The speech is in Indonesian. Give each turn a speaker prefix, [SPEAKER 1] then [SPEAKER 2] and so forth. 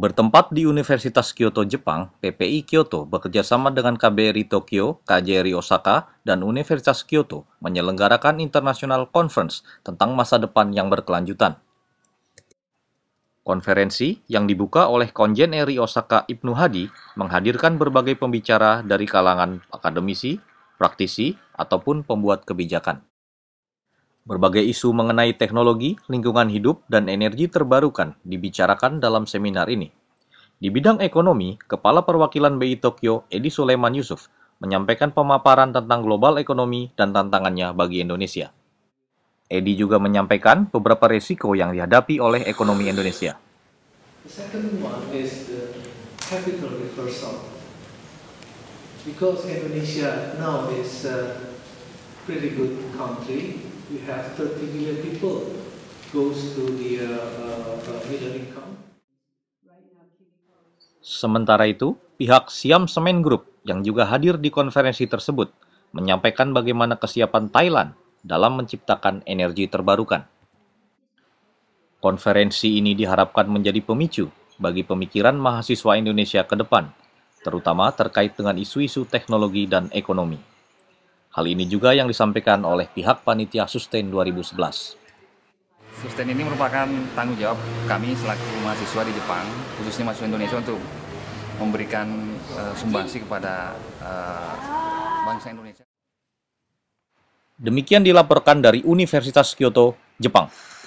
[SPEAKER 1] Bertempat di Universitas Kyoto, Jepang, PPI Kyoto bekerjasama dengan KBRI Tokyo, KJRI Osaka, dan Universitas Kyoto menyelenggarakan International Conference tentang masa depan yang berkelanjutan. Konferensi yang dibuka oleh Konjen Eri Osaka Ibnu Hadi menghadirkan berbagai pembicara dari kalangan akademisi, praktisi, ataupun pembuat kebijakan. Berbagai isu mengenai teknologi, lingkungan hidup, dan energi terbarukan dibicarakan dalam seminar ini. Di bidang ekonomi, Kepala Perwakilan BI Tokyo, Edi Suleman Yusuf, menyampaikan pemaparan tentang global ekonomi dan tantangannya bagi Indonesia. Edi juga menyampaikan beberapa risiko yang dihadapi oleh ekonomi Indonesia. The second one is the capital reversal. Because Indonesia now is a pretty good country, we have 30 million people goes to the uh, Sementara itu, pihak Siam Semen Group yang juga hadir di konferensi tersebut menyampaikan bagaimana kesiapan Thailand dalam menciptakan energi terbarukan. Konferensi ini diharapkan menjadi pemicu bagi pemikiran mahasiswa Indonesia ke depan, terutama terkait dengan isu-isu teknologi dan ekonomi. Hal ini juga yang disampaikan oleh pihak panitia Sustain 2011. Sustain ini merupakan tanggung jawab kami selaku mahasiswa di Jepang, khususnya mahasiswa Indonesia untuk memberikan uh, eh, sumbangsi kepada uh, bangsa Indonesia. Demikian dilaporkan dari Universitas Kyoto, Jepang.